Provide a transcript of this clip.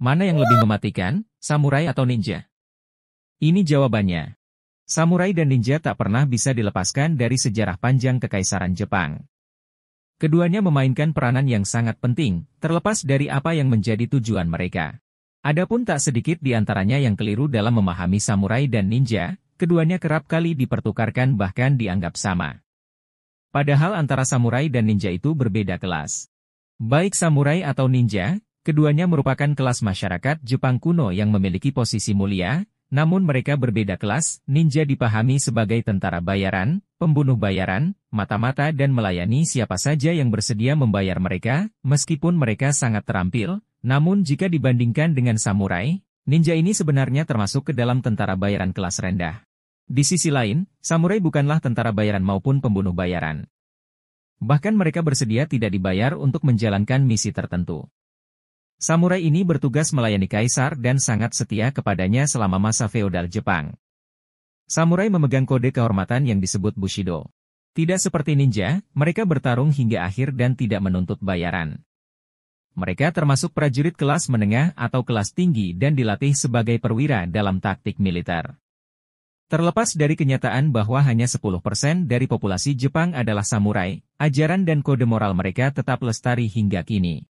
Mana yang lebih mematikan, samurai atau ninja? Ini jawabannya. Samurai dan ninja tak pernah bisa dilepaskan dari sejarah panjang kekaisaran Jepang. Keduanya memainkan peranan yang sangat penting, terlepas dari apa yang menjadi tujuan mereka. Adapun tak sedikit di antaranya yang keliru dalam memahami samurai dan ninja, keduanya kerap kali dipertukarkan bahkan dianggap sama. Padahal antara samurai dan ninja itu berbeda kelas. Baik samurai atau ninja, Keduanya merupakan kelas masyarakat Jepang kuno yang memiliki posisi mulia, namun mereka berbeda kelas, ninja dipahami sebagai tentara bayaran, pembunuh bayaran, mata-mata dan melayani siapa saja yang bersedia membayar mereka, meskipun mereka sangat terampil, namun jika dibandingkan dengan samurai, ninja ini sebenarnya termasuk ke dalam tentara bayaran kelas rendah. Di sisi lain, samurai bukanlah tentara bayaran maupun pembunuh bayaran. Bahkan mereka bersedia tidak dibayar untuk menjalankan misi tertentu. Samurai ini bertugas melayani kaisar dan sangat setia kepadanya selama masa feodal Jepang. Samurai memegang kode kehormatan yang disebut Bushido. Tidak seperti ninja, mereka bertarung hingga akhir dan tidak menuntut bayaran. Mereka termasuk prajurit kelas menengah atau kelas tinggi dan dilatih sebagai perwira dalam taktik militer. Terlepas dari kenyataan bahwa hanya 10% dari populasi Jepang adalah samurai, ajaran dan kode moral mereka tetap lestari hingga kini.